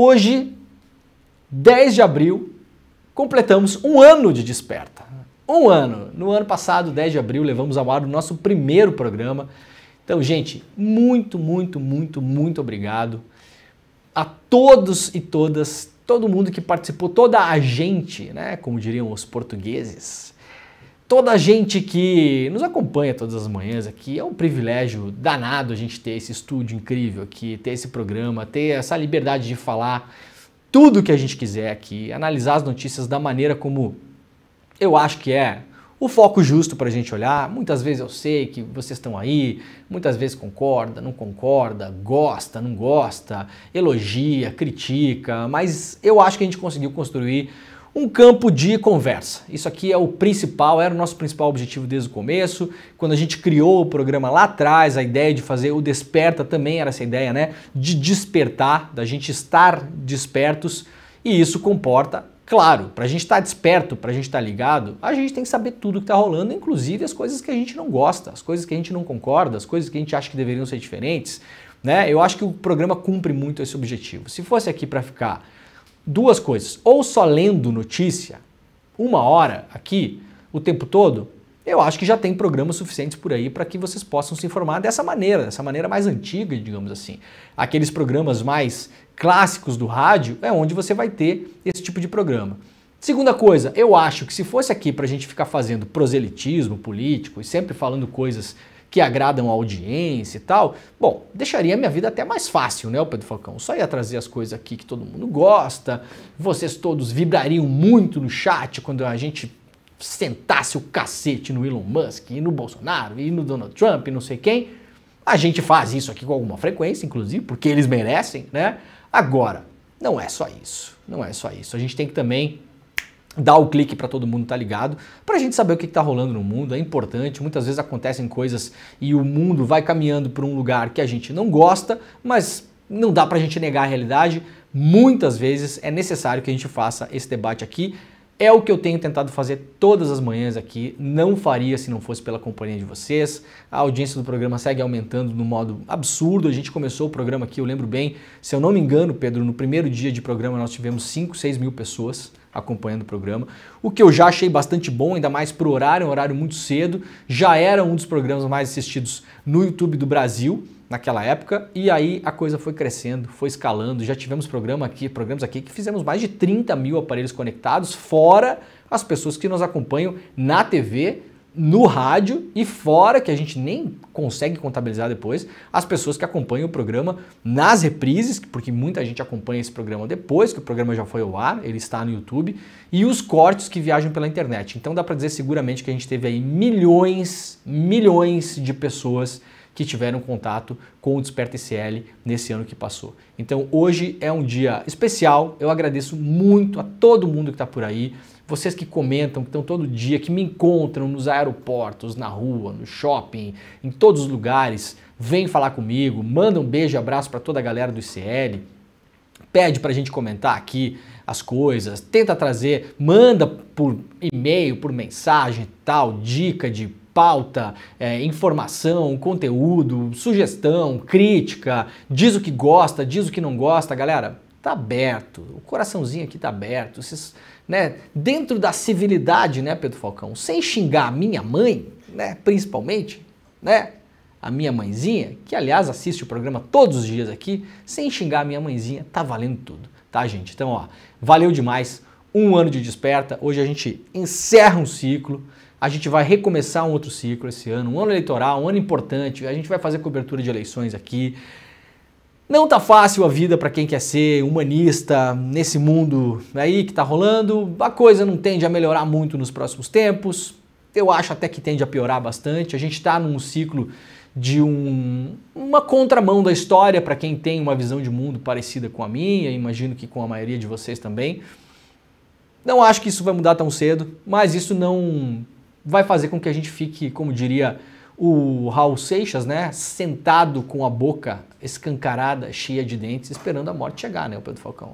Hoje, 10 de abril, completamos um ano de Desperta. Um ano. No ano passado, 10 de abril, levamos ao ar o nosso primeiro programa. Então, gente, muito, muito, muito, muito obrigado a todos e todas, todo mundo que participou, toda a gente, né, como diriam os portugueses, toda a gente que nos acompanha todas as manhãs aqui. É um privilégio danado a gente ter esse estúdio incrível aqui, ter esse programa, ter essa liberdade de falar tudo que a gente quiser aqui, analisar as notícias da maneira como eu acho que é o foco justo para a gente olhar. Muitas vezes eu sei que vocês estão aí, muitas vezes concorda, não concorda, gosta, não gosta, elogia, critica, mas eu acho que a gente conseguiu construir um campo de conversa. Isso aqui é o principal, era o nosso principal objetivo desde o começo. Quando a gente criou o programa lá atrás, a ideia de fazer o Desperta também era essa ideia, né? De despertar, da gente estar despertos. E isso comporta, claro, para a gente estar tá desperto, para a gente estar tá ligado, a gente tem que saber tudo que está rolando, inclusive as coisas que a gente não gosta, as coisas que a gente não concorda, as coisas que a gente acha que deveriam ser diferentes. Né? Eu acho que o programa cumpre muito esse objetivo. Se fosse aqui para ficar duas coisas. Ou só lendo notícia, uma hora aqui, o tempo todo, eu acho que já tem programas suficientes por aí para que vocês possam se informar dessa maneira, dessa maneira mais antiga, digamos assim. Aqueles programas mais clássicos do rádio é onde você vai ter esse tipo de programa. Segunda coisa, eu acho que se fosse aqui para a gente ficar fazendo proselitismo político e sempre falando coisas que agradam a audiência e tal, bom, deixaria minha vida até mais fácil, né, o Pedro Falcão? Só ia trazer as coisas aqui que todo mundo gosta, vocês todos vibrariam muito no chat quando a gente sentasse o cacete no Elon Musk, e no Bolsonaro, e no Donald Trump, e não sei quem. A gente faz isso aqui com alguma frequência, inclusive, porque eles merecem, né? Agora, não é só isso, não é só isso. A gente tem que também dá o clique para todo mundo estar tá ligado, para a gente saber o que está rolando no mundo, é importante, muitas vezes acontecem coisas e o mundo vai caminhando para um lugar que a gente não gosta, mas não dá para a gente negar a realidade, muitas vezes é necessário que a gente faça esse debate aqui, é o que eu tenho tentado fazer todas as manhãs aqui. Não faria se não fosse pela companhia de vocês. A audiência do programa segue aumentando no modo absurdo. A gente começou o programa aqui, eu lembro bem. Se eu não me engano, Pedro, no primeiro dia de programa nós tivemos 5, 6 mil pessoas acompanhando o programa, o que eu já achei bastante bom, ainda mais para o horário, um horário muito cedo. Já era um dos programas mais assistidos no YouTube do Brasil naquela época, e aí a coisa foi crescendo, foi escalando. Já tivemos programa aqui, programas aqui que fizemos mais de 30 mil aparelhos conectados, fora as pessoas que nos acompanham na TV, no rádio e fora, que a gente nem consegue contabilizar depois, as pessoas que acompanham o programa nas reprises, porque muita gente acompanha esse programa depois que o programa já foi ao ar, ele está no YouTube, e os cortes que viajam pela internet. Então dá para dizer seguramente que a gente teve aí milhões, milhões de pessoas que tiveram contato com o Desperta SL nesse ano que passou. Então hoje é um dia especial, eu agradeço muito a todo mundo que está por aí, vocês que comentam, que estão todo dia, que me encontram nos aeroportos, na rua, no shopping, em todos os lugares, vem falar comigo, manda um beijo e abraço para toda a galera do ICL, pede para a gente comentar aqui as coisas, tenta trazer, manda por e-mail, por mensagem tal, dica de pauta, é, informação, conteúdo, sugestão, crítica, diz o que gosta, diz o que não gosta, galera. Tá aberto, o coraçãozinho aqui tá aberto. Vocês, né, dentro da civilidade, né, Pedro Falcão, sem xingar a minha mãe, né, principalmente, né? a minha mãezinha, que aliás assiste o programa todos os dias aqui, sem xingar a minha mãezinha, tá valendo tudo, tá, gente? Então, ó, valeu demais. Um ano de desperta. Hoje a gente encerra um ciclo. A gente vai recomeçar um outro ciclo esse ano, um ano eleitoral, um ano importante. A gente vai fazer cobertura de eleições aqui. Não tá fácil a vida para quem quer ser humanista nesse mundo aí que tá rolando. A coisa não tende a melhorar muito nos próximos tempos. Eu acho até que tende a piorar bastante. A gente está num ciclo de um, uma contramão da história para quem tem uma visão de mundo parecida com a minha, imagino que com a maioria de vocês também. Não acho que isso vai mudar tão cedo, mas isso não vai fazer com que a gente fique, como diria o Raul Seixas, né, sentado com a boca escancarada, cheia de dentes, esperando a morte chegar, né, o Pedro Falcão.